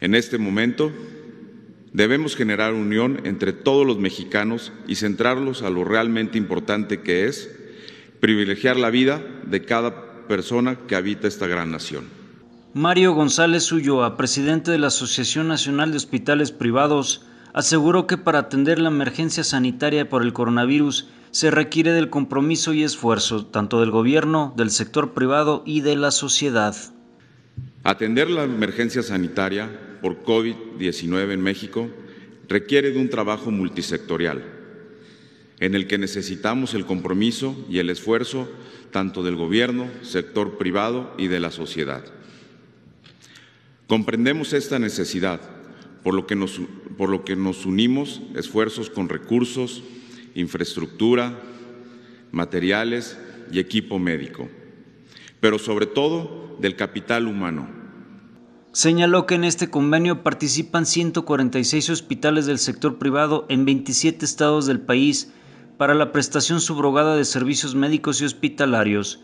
En este momento debemos generar unión entre todos los mexicanos y centrarlos a lo realmente importante que es privilegiar la vida de cada persona que habita esta gran nación. Mario González Ulloa, presidente de la Asociación Nacional de Hospitales Privados, aseguró que para atender la emergencia sanitaria por el coronavirus se requiere del compromiso y esfuerzo tanto del gobierno, del sector privado y de la sociedad. Atender la emergencia sanitaria por COVID-19 en México requiere de un trabajo multisectorial, en el que necesitamos el compromiso y el esfuerzo tanto del Gobierno, sector privado y de la sociedad. Comprendemos esta necesidad, por lo que nos, por lo que nos unimos esfuerzos con recursos, infraestructura, materiales y equipo médico, pero sobre todo del capital humano señaló que en este convenio participan 146 hospitales del sector privado en 27 estados del país para la prestación subrogada de servicios médicos y hospitalarios.